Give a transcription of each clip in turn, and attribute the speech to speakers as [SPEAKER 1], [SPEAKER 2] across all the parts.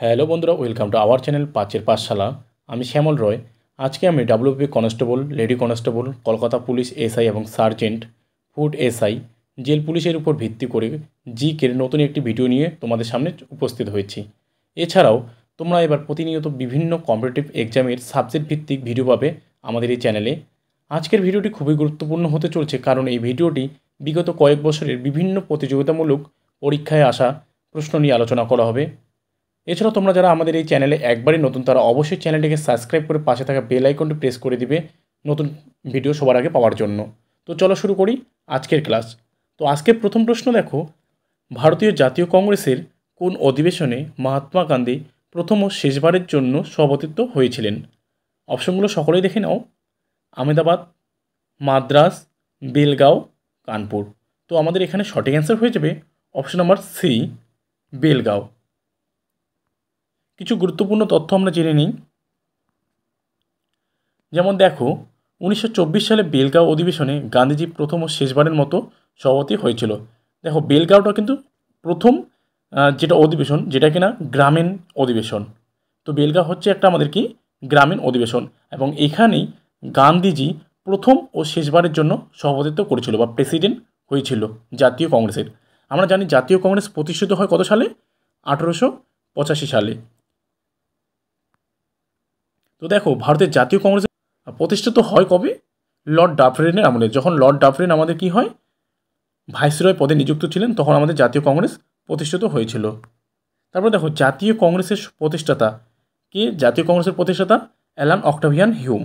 [SPEAKER 1] hello বন্ধুরা welcome to our channel পাঁচের পাঠশালা আমি শ্যামল রয় আজকে আমি WP constable lady constable Kolkata police SI এবং সার্জেন্ট ফুড এসআই জেল পুলিশের উপর ভিত্তি করে জি কের নতুন একটি ভিডিও নিয়ে তোমাদের সামনে উপস্থিত হয়েছি এছাড়াও তোমরা এবার প্রতিনিয়ত বিভিন্ন কম্পিটিটিভ এক্সামের সাবজেক্ট ভিত্তিক ভিডিও পাবে আমাদের এই চ্যানেলে আজকের ভিডিওটি খুবই গুরুত্বপূর্ণ হতে চলছে কারণ এই ভিডিওটি বিগত কয়েক বছরের বিভিন্ন প্রতিযোগিতামূলক পরীক্ষায় আসা প্রশ্ন নিয়ে আলোচনা করা হবে এছাড়া তোমরা যারা আমাদের এই চ্যানেলে একবারই নতুন তারা অবশ্যই চ্যানেলটিকে সাবস্ক্রাইব করে পাশে থাকা বেল আইকনটি প্রেস করে দিবে নতুন ভিডিও সবার আগে পাওয়ার জন্য তো চলো শুরু করি আজকের ক্লাস তো আজকে প্রথম প্রশ্ন দেখো ভারতীয় জাতীয় কংগ্রেসের কোন অধিবেশনে মহাত্মা গান্ধী প্রথম ও শেষবারের জন্য সভাপতিত্ব হয়েছিলেন অপশনগুলো সকলেই দেখে নাও আহমেদাবাদ মাদ্রাস বেলগাঁও কানপুর তো আমাদের এখানে সঠিক অ্যান্সার হয়ে যাবে অপশন নাম্বার সি বেলগাঁও কিছু গুরুত্বপূর্ণ তথ্য আমরা জেনে নিই যেমন দেখো উনিশশো সালে বেলগাঁও অধিবেশনে গান্ধীজি প্রথম ও শেষবারের মতো সভাপতি হয়েছিল দেখো বেলগাঁওটা কিন্তু প্রথম যেটা অধিবেশন যেটা কিনা গ্রামীণ অধিবেশন তো বেলগাঁও হচ্ছে একটা আমাদের কি গ্রামীণ অধিবেশন এবং এখানেই গান্ধীজি প্রথম ও শেষবারের জন্য সভাপতিত্ব করেছিল বা প্রেসিডেন্ট হয়েছিল জাতীয় কংগ্রেসের আমরা জানি জাতীয় কংগ্রেস প্রতিষ্ঠিত হয় কত সালে আঠেরোশো পঁচাশি সালে তো দেখো ভারতের জাতীয় কংগ্রেস প্রতিষ্ঠিত হয় কবে লর্ড ডাফরেনের আমলে যখন লর্ড ডাফরেন আমাদের কি হয় ভাইসরয় পদে নিযুক্ত ছিলেন তখন আমাদের জাতীয় কংগ্রেস প্রতিষ্ঠিত হয়েছিল তারপর দেখো জাতীয় কংগ্রেসের প্রতিষ্ঠাতা কে জাতীয় কংগ্রেসের প্রতিষ্ঠাতা অ্যালান অক্টাভিয়ান হিউম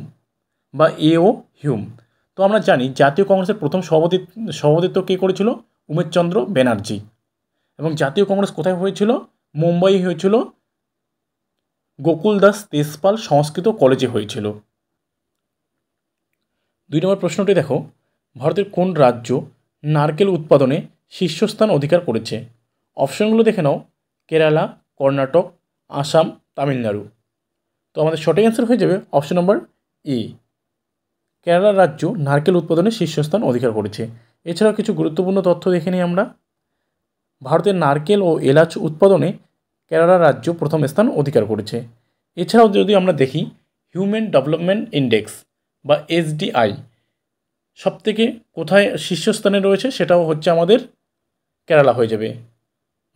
[SPEAKER 1] বা এ ও হিউম তো আমরা জানি জাতীয় কংগ্রেসের প্রথম সভাপতি সভাপতিত্ব কে করেছিল উমেশচন্দ্র ব্যানার্জি এবং জাতীয় কংগ্রেস কোথায় হয়েছিল মুম্বাই হয়েছিল গোকুল দাস তেজপাল সংস্কৃত কলেজে হয়েছিল দুই নম্বর প্রশ্নটি দেখো ভারতের কোন রাজ্য নারকেল উৎপাদনে শীর্ষস্থান অধিকার করেছে অপশনগুলো দেখে নাও কেরালা কর্ণাটক আসাম তামিলনাড়ু তো আমাদের সঠিক অ্যান্সার হয়ে যাবে অপশন নম্বর এ কেরালা রাজ্য নারকেল উৎপাদনে শীর্ষস্থান অধিকার করেছে এছাড়াও কিছু গুরুত্বপূর্ণ তথ্য দেখে নিই আমরা ভারতের নারকেল ও এলাচ উৎপাদনে কেরালা রাজ্য প্রথম স্থান অধিকার করেছে এছাড়াও যদি আমরা দেখি হিউম্যান ডেভেলপমেন্ট ইন্ডেক্স বা এসডিআই সবথেকে কোথায় শীর্ষস্থানে রয়েছে সেটাও হচ্ছে আমাদের কেরালা হয়ে যাবে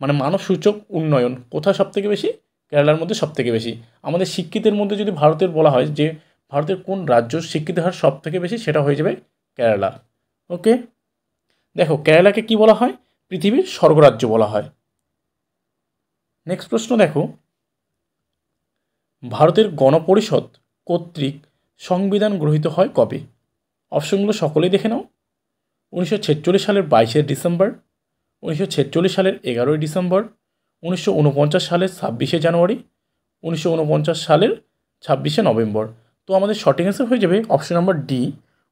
[SPEAKER 1] মানে মানবসূচক উন্নয়ন কোথায় সবথেকে বেশি কেরালার মধ্যে সবথেকে বেশি আমাদের শিক্ষিতের মধ্যে যদি ভারতের বলা হয় যে ভারতের কোন রাজ্য শিক্ষিতের হার সবথেকে বেশি সেটা হয়ে যাবে কেরালা ওকে দেখো কেরালাকে কি বলা হয় পৃথিবীর স্বর্গরাজ্য বলা হয় নেক্সট প্রশ্ন দেখো ভারতের গণপরিষদ কর্তৃক সংবিধান গ্রহীত হয় কবে অপশনগুলো সকলেই দেখে নাও উনিশশো সালের বাইশে ডিসেম্বর উনিশশো ছেচল্লিশ সালের এগারোই ডিসেম্বর উনিশশো সালের ছাব্বিশে জানুয়ারি উনিশশো উনপঞ্চাশ সালের ছাব্বিশে নভেম্বর তো আমাদের সঠিক অ্যান্সার হয়ে যাবে অপশন নম্বর ডি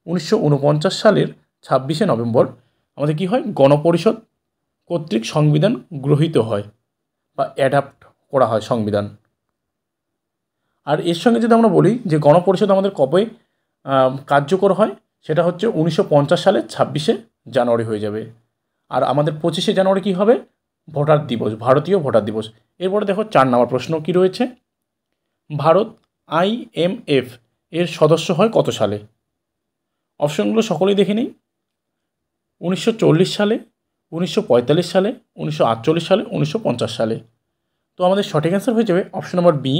[SPEAKER 1] উনিশশো সালের ছাব্বিশে নভেম্বর আমাদের কি হয় গণপরিষদ কর্তৃক সংবিধান গ্রহীত হয় বা অ্যাডাপ্ট করা হয় সংবিধান আর এর সঙ্গে যদি আমরা বলি যে গণপরিষদ আমাদের কবে কার্যকর হয় সেটা হচ্ছে উনিশশো সালের ছাব্বিশে জানুয়ারি হয়ে যাবে আর আমাদের পঁচিশে জানুয়ারি কী হবে ভোটার দিবস ভারতীয় ভোটার দিবস এরপরে দেখো চার নম্বর প্রশ্ন কি রয়েছে ভারত আইএমএফ এর সদস্য হয় কত সালে অপশনগুলো সকলেই দেখে নিই উনিশশো সালে উনিশশো সালে উনিশশো সালে উনিশশো সালে তো আমাদের সঠিক অ্যান্সার হয়ে যাবে অপশন নম্বর বি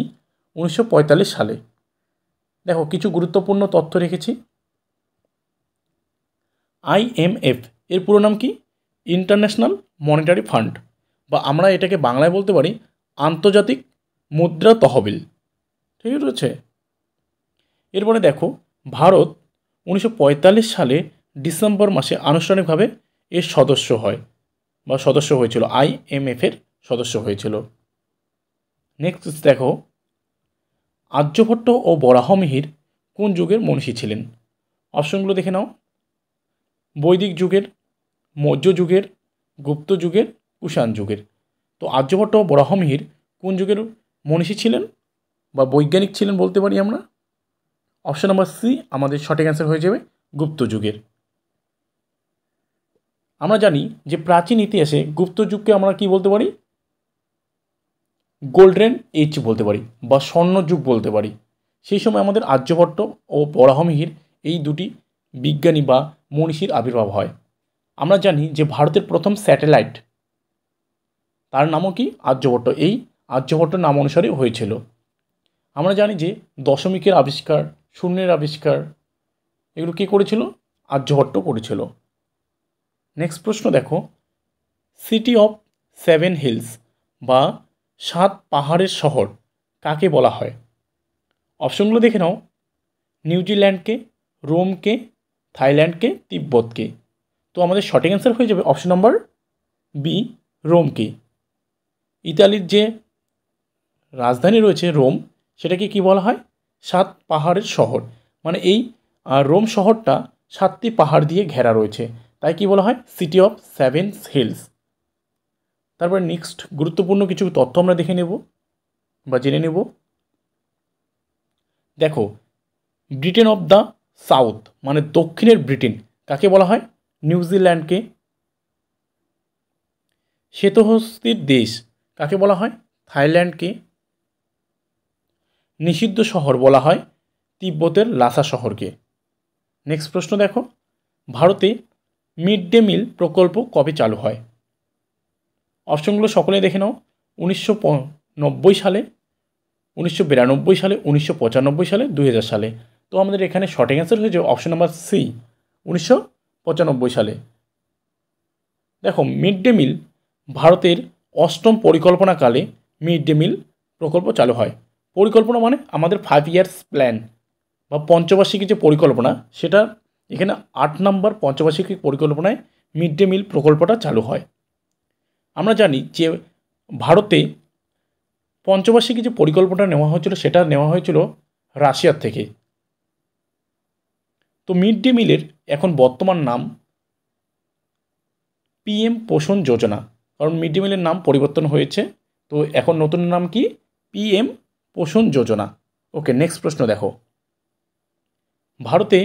[SPEAKER 1] উনিশশো সালে দেখো কিছু গুরুত্বপূর্ণ তথ্য রেখেছি আইএমএফ এর পুরো নাম কি ইন্টারন্যাশনাল মনিটারি ফান্ড বা আমরা এটাকে বাংলায় বলতে পারি আন্তর্জাতিক মুদ্রা তহবিল ঠিক আছে এরপরে দেখো ভারত উনিশশো সালে ডিসেম্বর মাসে আনুষ্ঠানিকভাবে এর সদস্য হয় বা সদস্য হয়েছিল আইএমএফের সদস্য হয়েছিল নেক্সট দেখো আর্যভট্ট ও বরাহমিহির কোন যুগের মনীষী ছিলেন অপশনগুলো দেখে নাও বৈদিক যুগের মৌর্য যুগের গুপ্ত যুগের কুষাণ যুগের তো আর্যভট্ট ও বরাহমিহির কোন যুগের মনীষী ছিলেন বা বৈজ্ঞানিক ছিলেন বলতে পারি আমরা অপশন নাম্বার সি আমাদের সঠিক অ্যান্সার হয়ে যাবে গুপ্ত যুগের আমরা জানি যে প্রাচীন ইতিহাসে গুপ্ত যুগকে আমরা কি বলতে পারি গোল্ডেন এজ বলতে পারি বা স্বর্ণযুগ বলতে পারি সেই সময় আমাদের আর্যভট্ট ও বরাহমিহির এই দুটি বিজ্ঞানী বা মনীষীর আবির্ভাব হয় আমরা জানি যে ভারতের প্রথম স্যাটেলাইট তার নামও কি আর্যভট্ট এই আর্যভট্ট নাম অনুসারে হয়েছিল আমরা জানি যে দশমিকের আবিষ্কার শূন্যের আবিষ্কার এগুলো কে করেছিল আর্যভট্ট করেছিল নেক্সট প্রশ্ন দেখো সিটি অফ সেভেন হিলস বা সাত পাহাড়ের শহর কাকে বলা হয় অপশনগুলো দেখে নাও নিউজিল্যান্ডকে রোমকে থাইল্যান্ডকে তিব্বতকে তো আমাদের সঠিক অ্যান্সার হয়ে যাবে অপশন নম্বর বি রোমকে ইতালির যে রাজধানী রয়েছে রোম সেটাকে কি বলা হয় সাত পাহাড়ের শহর মানে এই রোম শহরটা সাতটি পাহাড় দিয়ে ঘেরা রয়েছে তাই কি বলা হয় সিটি অফ সেভেন হিলস তারপরে নেক্সট গুরুত্বপূর্ণ কিছু তথ্য আমরা দেখে নেব বা জেনে নেব দেখো ব্রিটেন অফ দ্য সাউথ মানে দক্ষিণের ব্রিটেন কাকে বলা হয় নিউজিল্যান্ডকে শ্বেতহস্তির দেশ কাকে বলা হয় থাইল্যান্ডকে নিষিদ্ধ শহর বলা হয় তিব্বতের লাসা শহরকে নেক্সট প্রশ্ন দেখো ভারতে মিড ডে মিল প্রকল্প কবে চালু হয় অপশনগুলো সকলে দেখে নাও উনিশশো নব্বই সালে উনিশশো বিরানব্বই সালে উনিশশো পঁচানব্বই সালে দুই সালে তো আমাদের এখানে সঠিক অ্যান্সার হয়েছে অপশন নাম্বার সি উনিশশো পঁচানব্বই সালে দেখো মিড ডে মিল ভারতের অষ্টম পরিকল্পনাকালে মিড ডে মিল প্রকল্প চালু হয় পরিকল্পনা মানে আমাদের ফাইভ ইয়ার্স প্ল্যান বা পঞ্চবার্ষিকী যে পরিকল্পনা সেটা এখানে আট নম্বর পঞ্চবার্ষিকী পরিকল্পনায় মিড ডে মিল প্রকল্পটা চালু হয় আমরা জানি যে ভারতে পঞ্চবার্ষিকী যে পরিকল্পনা নেওয়া হয়েছিল সেটা নেওয়া হয়েছিল রাশিয়ার থেকে তো মিড ডে মিলের এখন বর্তমান নাম পিএম পোষণ যোজনা কারণ মিড ডে মিলের নাম পরিবর্তন হয়েছে তো এখন নতুন নাম কি পিএম পোষণ যোজনা ওকে নেক্সট প্রশ্ন দেখো ভারতে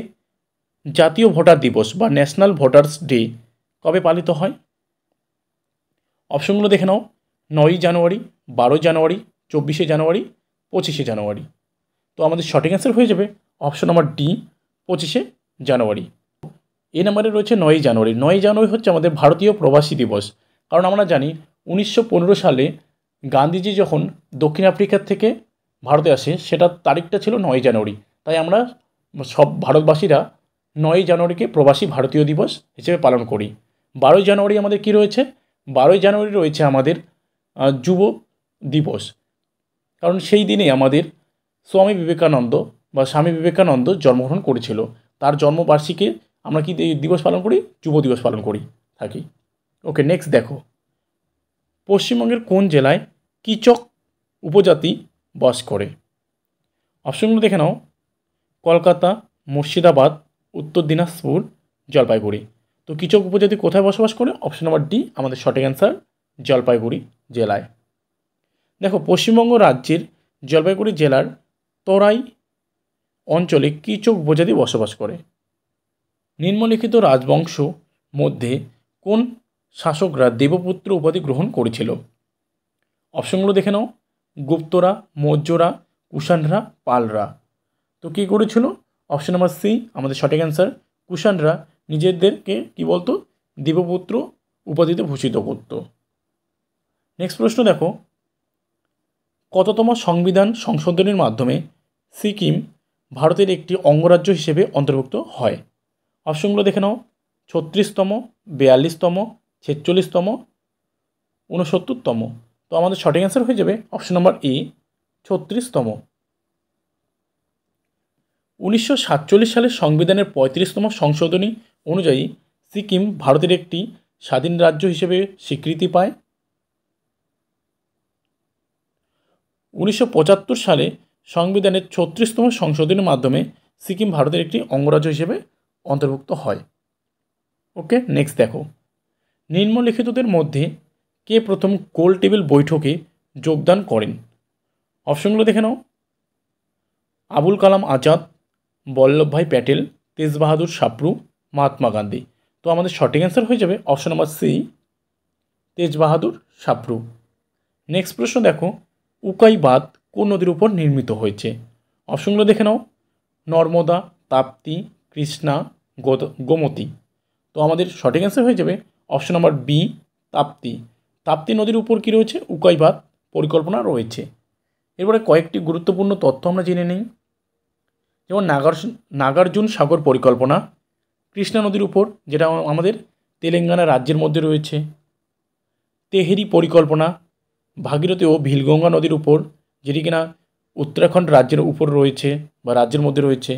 [SPEAKER 1] জাতীয় ভোটার দিবস বা ন্যাশনাল ভোটার্স ডে কবে পালিত হয় অপশনগুলো দেখে নাও নয়ই জানুয়ারি বারো জানুয়ারি চব্বিশে জানুয়ারি পঁচিশে জানুয়ারি তো আমাদের সঠিক অ্যান্সার হয়ে যাবে অপশন নাম্বার ডি পঁচিশে জানুয়ারি এ নাম্বারে রয়েছে নয়ই জানুয়ারি নয়ই জানুয়ারি হচ্ছে আমাদের ভারতীয় প্রবাসী দিবস কারণ আমরা জানি উনিশশো সালে গান্ধীজি যখন দক্ষিণ আফ্রিকার থেকে ভারতে আসে সেটার তারিখটা ছিল নয় জানুয়ারি তাই আমরা সব ভারতবাসীরা নয়ই জানুয়ারিকে প্রবাসী ভারতীয় দিবস হিসেবে পালন করি বারোই জানুয়ারি আমাদের কি রয়েছে বারোই জানুয়ারি রয়েছে আমাদের যুব দিবস কারণ সেই দিনে আমাদের স্বামী বিবেকানন্দ বা স্বামী বিবেকানন্দ জন্মগ্রহণ করেছিল তার জন্মবার্ষিকে আমরা কি দিবস পালন করি যুব দিবস পালন করি থাকি ওকে নেক্সট দেখো পশ্চিমবঙ্গের কোন জেলায় কিচক উপজাতি বাস করে অপশনগুলো দেখে নাও কলকাতা মুর্শিদাবাদ উত্তর দিনাজপুর জলপাইগুড়ি তো কিচক উপজাতি কোথায় বসবাস করে অপশন নাম্বার ডি আমাদের সঠিক অ্যান্সার জলপাইগুড়ি জেলায় দেখো পশ্চিমবঙ্গ রাজ্যের জলপাইগুড়ি জেলার তরাই অঞ্চলে কিচক উপজাতি বসবাস করে নিম্নলিখিত রাজবংশ মধ্যে কোন শাসকরা দেবপুত্র উপাধি গ্রহণ করেছিল অপশনগুলো দেখে নাও গুপ্তরা মৌর্যরা কুষাণরা পালরা তো কী করেছিল অপশন নাম্বার সি আমাদের সঠিক অ্যান্সার কুষাণরা নিজেদেরকে কী বলতো দেবপুত্র উপাধিতে ভূষিত করত নেক্সট প্রশ্ন দেখো কততম সংবিধান সংশোধনের মাধ্যমে সিকিম ভারতের একটি অঙ্গরাজ্য হিসেবে অন্তর্ভুক্ত হয় অপশনগুলো দেখে নাও ছত্রিশতম বিয়াল্লিশতম ছেচল্লিশতম ঊনসত্তরতম তো আমাদের সঠিক অ্যান্সার হয়ে যাবে অপশন নম্বর এ ছত্রিশতম উনিশশো সাতচল্লিশ সালের সংবিধানের পঁয়ত্রিশতম সংশোধনী অনুযায়ী সিকিম ভারতের একটি স্বাধীন রাজ্য হিসেবে স্বীকৃতি পায় উনিশশো পঁচাত্তর সালে সংবিধানের ছত্রিশতম সংশোধনের মাধ্যমে সিকিম ভারতের একটি অঙ্গরাজ্য হিসেবে অন্তর্ভুক্ত হয় ওকে নেক্সট দেখো নিম্নলিখিতদের মধ্যে কে প্রথম গোল টেবিল বৈঠকে যোগদান করেন অপশনগুলো দেখে নাও আবুল কালাম আজাদ বল্লভভাই প্যাটেল তেজ বাহাদুর সাপ্রু মহাত্মা গান্ধী তো আমাদের সঠিক অ্যান্সার হয়ে যাবে অপশন নম্বর সি তেজ বাহাদুর সাপ্রু নেক্সট প্রশ্ন দেখো উকাই বাঁধ কোন নদীর উপর নির্মিত হয়েছে অপশনগুলো দেখে নাও নর্মদা তাপ্তি কৃষ্ণা গোমতী তো আমাদের সঠিক অ্যান্সার হয়ে যাবে option number B Tapti Tapti নদীর উপর কী রয়েছে উকাই বাঁধ পরিকল্পনা রয়েছে এরপরে কয়েকটি গুরুত্বপূর্ণ তথ্য আমরা জেনে নিই যেমন নাগার নাগার্জুন সাগর পরিকল্পনা কৃষ্ণা নদীর উপর যেটা আমাদের তেলেঙ্গানা রাজ্যের মধ্যে রয়েছে তেহেরি পরিকল্পনা ভাগীরথী ও ভীলগঙ্গা নদীর উপর যেটি কিনা উত্তরাখণ্ড রাজ্যের উপর রয়েছে বা রাজ্যের মধ্যে রয়েছে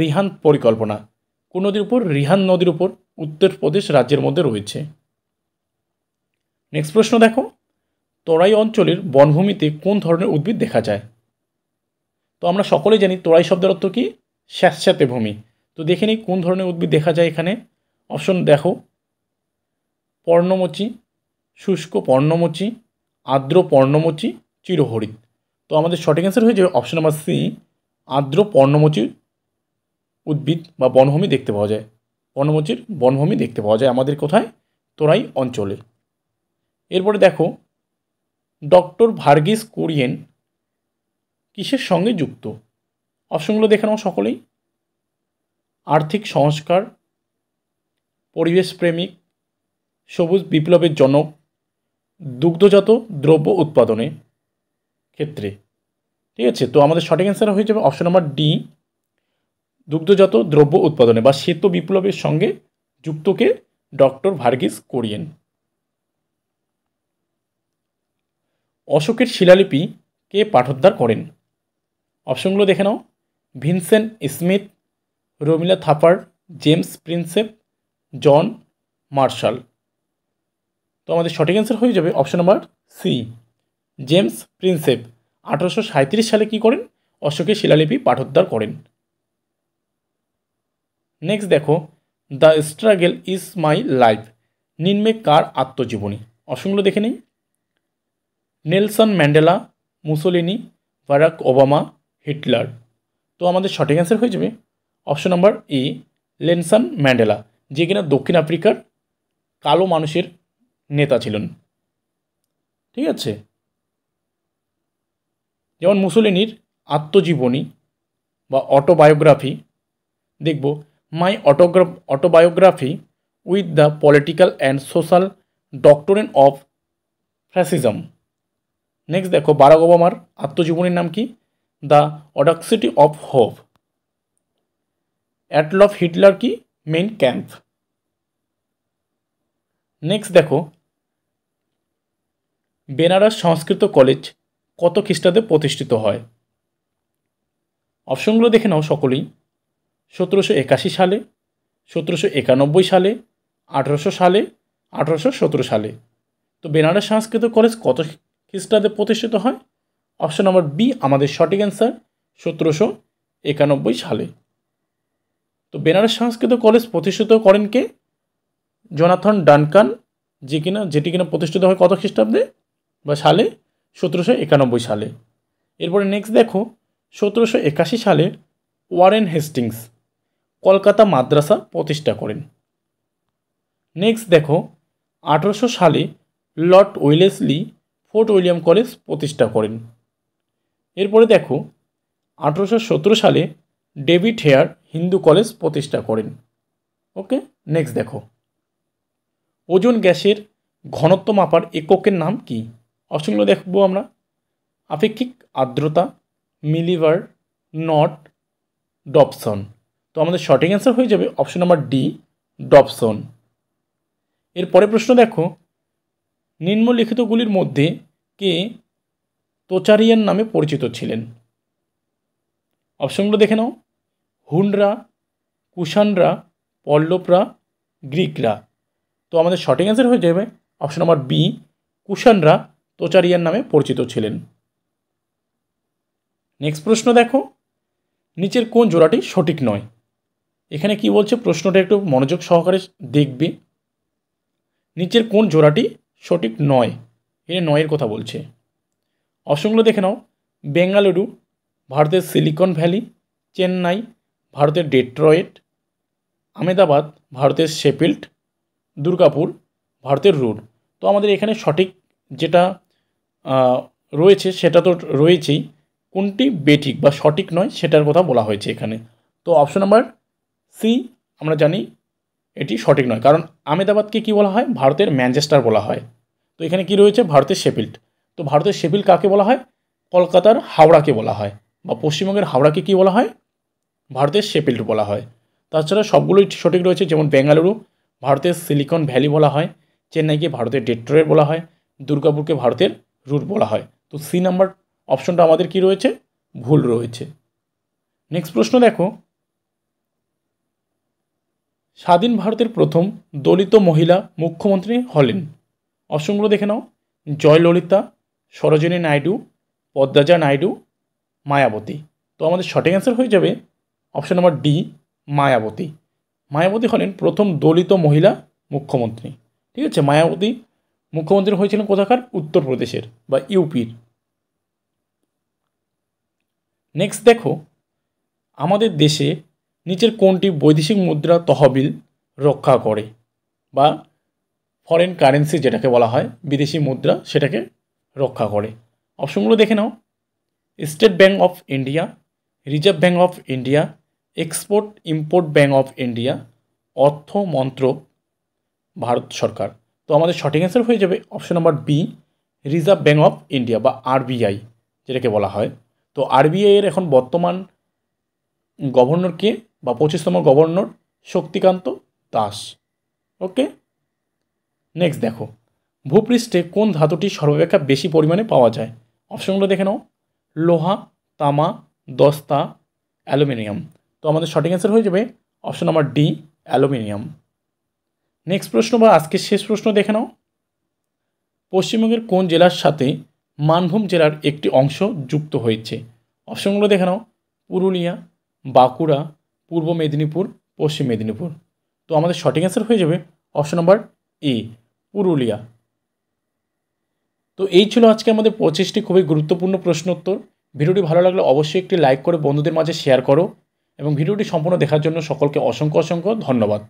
[SPEAKER 1] রিহান পরিকল্পনা কোন নদীর উপর রিহান নদীর উপর উত্তরপ্রদেশ রাজ্যের মধ্যে রয়েছে নেক্সট প্রশ্ন দেখো তরাই অঞ্চলের বনভূমিতে কোন ধরনের উদ্ভিদ দেখা যায় তো আমরা সকলে জানি তরাই শব্দের অর্থ কী স্যাঁতস্যাঁতে ভূমি তো দেখে নিই কোন ধরনের উদ্ভিদ দেখা যায় এখানে অপশন দেখো পর্ণমোচী শুষ্ক পর্ণমোচী আর্দ্র পর্ণমোচী চিরহরিৎ তো আমাদের সঠিক অ্যান্সার হয়ে যাবে অপশন নাম্বার সি আর্দ্র পর্ণমোচী উদ্ভিদ বা বনভূমি দেখতে পাওয়া যায় বনমোচির বনভূমি দেখতে পাওয়া যায় আমাদের কোথায় তোরাই অঞ্চলে এরপরে দেখো ডক্টর ভার্গিস কোরিয়েন কিসের সঙ্গে যুক্ত অপশনগুলো দেখে নাও সকলেই আর্থিক সংস্কার পরিবেশ প্রেমিক সবুজ বিপ্লবের জনক দুগ্ধজাত দ্রব্য উৎপাদনে ক্ষেত্রে ঠিক আছে তো আমাদের সঠিক অ্যান্সার হয়ে যাবে অপশন নম্বর ডি দুগ্ধজাত দ্রব্য উৎপাদনে বা শ্বেত বিপ্লবের সঙ্গে যুক্তকে ডক্টর ভার্গিস কোরিয়েন অশোকের শিলালিপি কে পাঠোদ্ধার করেন অপশনগুলো দেখে নাও Vincent Smith Romila Thapar James Prinsep John Marshall তো আমাদের সঠিক অ্যান্সার হয়ে যাবে option number C James Prinsep আঠারোশো সালে কি করেন অশোকের শিলালিপি পাঠোদ্ধার করেন নেক্সট দেখো the struggle is my life নিম্নে কার আত্মজীবনী অপশনগুলো দেখে নেই Nelson Mandela Mussolini Barack Obama Hitler তো আমাদের সঠিক অ্যান্সার হয়ে যাবে option number E Nelson Mandela যে কিনা দক্ষিণ আফ্রিকার কালো মানুষের নেতা ছিলেন ঠিক আছে যেমন মুসলিনীর আত্মজীবনী বা অটোবায়োগ্রাফি দেখব my autograph autobiography with the political and social doctrine of fascism next দেখো বারাক ওবামার আত্মজীবনীর নাম কি the audacity of hope Adolf Hitler কি মেইন ক্যাম্প নেক্সট দেখো বেনারস সংস্কৃত কলেজ কত খ্রিস্টাব্দে প্রতিষ্ঠিত হয় অপশনগুলো দেখে নাও সকলেই সতেরোশো একাশি সালে সতেরোশো একানব্বই সালে আঠেরোশো সালে আঠেরোশো সতেরো সালে তো বেনারস সংস্কৃত কলেজ কত খ্রিস্টাব্দে প্রতিষ্ঠিত হয় অপশন নম্বর বি আমাদের সঠিক অ্যান্সার সতেরোশো একানব্বই সালে তো বেনারস সংস্কৃত কলেজ প্রতিষ্ঠিত করেন কে জনাথন ডানকান যে কিনা যেটি কিনা প্রতিষ্ঠিত হয় কত খ্রিস্টাব্দে বা সালে সতেরোশো একানব্বই সালে এরপরে নেক্সট দেখো সতেরোশো একাশি সালে ওয়ারেন হেস্টিংস কলকাতা মাদ্রাসা প্রতিষ্ঠা করেন নেক্সট দেখো আঠেরোশো সালে Lord Wellesley Fort William college প্রতিষ্ঠা করেন এরপরে দেখো আঠেরোশো সালে ডেভিড হেয়ার হিন্দু কলেজ প্রতিষ্ঠা করেন ওকে নেক্সট দেখো ওজন গ্যাসের ঘনত্ব মাপার এককের নাম কি অপশনগুলো দেখবো আমরা আপেক্ষিক আর্দ্রতা মিলিভার নট ডপসন তো আমাদের সঠিক অ্যান্সার হয়ে যাবে অপশন নাম্বার ডি ডপসন এর পরে প্রশ্ন দেখো নিম্নলিখিতগুলির মধ্যে কে তোচারিয়ান নামে পরিচিত ছিলেন অপশনগুলো দেখে নাও হুনরা কুষাণরা পল্লবরা গ্রিকরা তো আমাদের সঠিক অ্যান্সার হয়ে যাবে অপশন নম্বর বি কুষাণরা তোচারিয়ার নামে পরিচিত ছিলেন নেক্সট প্রশ্ন দেখো নিচের কোন জোড়াটি সঠিক নয় এখানে কি বলছে প্রশ্নটা একটু মনোযোগ সহকারে দেখবে নিচের কোন জোড়াটি সঠিক নয় এখানে নয়ের কথা বলছে অপশনগুলো দেখে নাও বেঙ্গালুরু ভারতের সিলিকন ভ্যালি চেন্নাই ভারতের ডেট্রয়েট আমেদাবাদ ভারতের শেফিল্ড দুর্গাপুর ভারতের রুড তো আমাদের এখানে সঠিক যেটা রয়েছে সেটা তো রয়েছেই কোনটি বেঠিক বা সঠিক নয় সেটার কথা বলা হয়েছে এখানে তো অপশন নাম্বার সি আমরা জানি এটি সঠিক নয় কারণ আমেদাবাদকে কি বলা হয় ভারতের ম্যানচেস্টার বলা হয় তো এখানে কি রয়েছে ভারতের শেফিল্ড তো ভারতের শেফিল্ড কাকে বলা হয় কলকাতার হাওড়াকে বলা হয় বা পশ্চিমবঙ্গের হাওড়াকে কি বলা হয় ভারতের শেপিল্ড বলা হয় তাছাড়া সবগুলোই সঠিক রয়েছে যেমন বেঙ্গালুরু ভারতের সিলিকন ভ্যালি বলা হয় চেন্নাইকে ভারতের ডেট্রয়ের বলা হয় দুর্গাপুরকে ভারতের রুট বলা হয় তো সি নাম্বার অপশনটা আমাদের কি রয়েছে ভুল রয়েছে নেক্সট প্রশ্ন দেখো স্বাধীন ভারতের প্রথম দলিত মহিলা মুখ্যমন্ত্রী হলেন অপশনগুলো দেখে নাও জয়ললিতা সরোজিনী নাইডু পদ্মাজা নাইডু মায়াবতী তো আমাদের সঠিক অ্যান্সার হয়ে যাবে option number D Mayawati Mayawati হলেন প্রথম দলিত মহিলা মুখ্যমন্ত্রী ঠিক আছে মায়াবতী মুখ্যমন্ত্রী হয়েছিলেন কোথাকার উত্তরপ্রদেশের বা ইউপির নেক্সট দেখো আমাদের দেশে নিচের কোনটি বৈদেশিক মুদ্রা তহবিল রক্ষা করে বা ফরেন কারেন্সি যেটাকে বলা হয় বিদেশি মুদ্রা সেটাকে রক্ষা করে অপশনগুলো দেখে নাও State Bank of India Reserve Bank of India Export Import Bank of India অর্থ মন্ত্রক ভারত সরকার তো আমাদের সঠিক অ্যান্সার হয়ে যাবে option number B Reserve Bank of India বা আরবিআই যেটাকে বলা হয় তো আরবিআইয়ের এখন বর্তমান গভর্নর কে বা পঁচিশতম governor Shaktikanta Das okay next দেখো ভূপৃষ্ঠে কোন ধাতুটি সর্বাপেক্ষা বেশি পরিমাণে পাওয়া যায় অপশনগুলো দেখে নাও লোহা তামা দস্তা অ্যালুমিনিয়াম তো আমাদের সঠিক অ্যান্সার হয়ে যাবে option number D aluminium next প্রশ্ন বা আজকের শেষ প্রশ্ন দেখে নাও পশ্চিমবঙ্গের কোন জেলার সাথে মানভূম জেলার একটি অংশ যুক্ত হয়েছে অপশনগুলো দেখে নাও পুরুলিয়া বাঁকুড়া পূর্ব মেদিনীপুর পশ্চিম মেদিনীপুর তো আমাদের সঠিক অ্যান্সার হয়ে যাবে অপশন নম্বর এ পুরুলিয়া তো এই ছিল আজকে আমাদের পঁচিশটি খুবই গুরুত্বপূর্ণ প্রশ্নোত্তর ভিডিওটি ভালো লাগলে অবশ্যই একটি লাইক করে বন্ধুদের মাঝে শেয়ার করো এবং ভিডিওটি সম্পূর্ণ দেখার জন্য সকলকে অসংখ্য অসংখ্য ধন্যবাদ